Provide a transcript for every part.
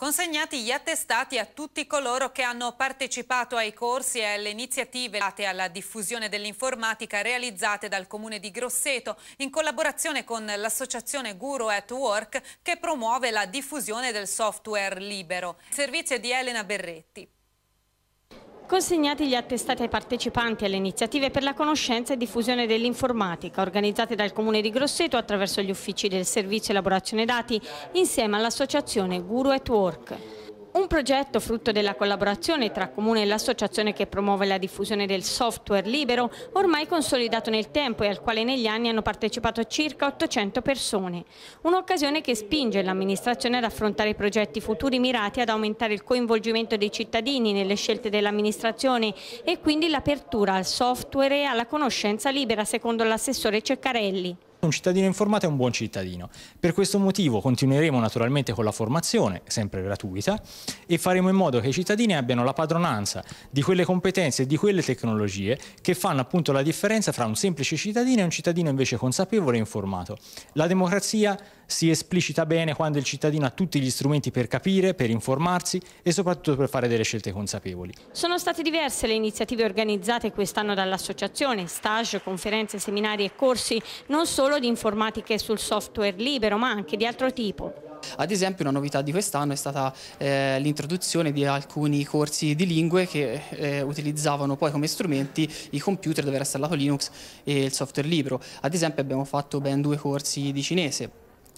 Consegnati gli attestati a tutti coloro che hanno partecipato ai corsi e alle iniziative date alla diffusione dell'informatica realizzate dal Comune di Grosseto in collaborazione con l'associazione Guru at Work che promuove la diffusione del software libero. Servizio di Elena Berretti. Consegnati gli attestati ai partecipanti alle iniziative per la conoscenza e diffusione dell'informatica organizzate dal Comune di Grosseto attraverso gli uffici del servizio elaborazione dati insieme all'associazione Guru at Work progetto frutto della collaborazione tra Comune e l'associazione che promuove la diffusione del software libero, ormai consolidato nel tempo e al quale negli anni hanno partecipato circa 800 persone. Un'occasione che spinge l'amministrazione ad affrontare progetti futuri mirati ad aumentare il coinvolgimento dei cittadini nelle scelte dell'amministrazione e quindi l'apertura al software e alla conoscenza libera, secondo l'assessore Ceccarelli. Un cittadino informato è un buon cittadino. Per questo motivo continueremo naturalmente con la formazione, sempre gratuita, e faremo in modo che i cittadini abbiano la padronanza di quelle competenze e di quelle tecnologie che fanno appunto la differenza fra un semplice cittadino e un cittadino invece consapevole e informato. La democrazia si esplicita bene quando il cittadino ha tutti gli strumenti per capire, per informarsi e soprattutto per fare delle scelte consapevoli. Sono state diverse le iniziative organizzate quest'anno dall'associazione, stage, conferenze, seminari e corsi, non solo di informatica e sul software libero ma anche di altro tipo. Ad esempio una novità di quest'anno è stata eh, l'introduzione di alcuni corsi di lingue che eh, utilizzavano poi come strumenti i computer dove era installato Linux e il software libero. Ad esempio abbiamo fatto ben due corsi di cinese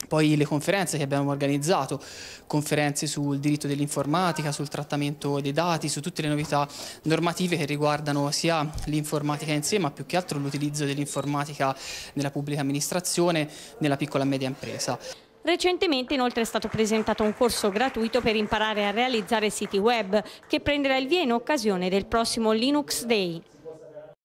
poi le conferenze che abbiamo organizzato, conferenze sul diritto dell'informatica, sul trattamento dei dati, su tutte le novità normative che riguardano sia l'informatica in sé ma più che altro l'utilizzo dell'informatica nella pubblica amministrazione, nella piccola e media impresa. Recentemente inoltre è stato presentato un corso gratuito per imparare a realizzare siti web che prenderà il via in occasione del prossimo Linux Day.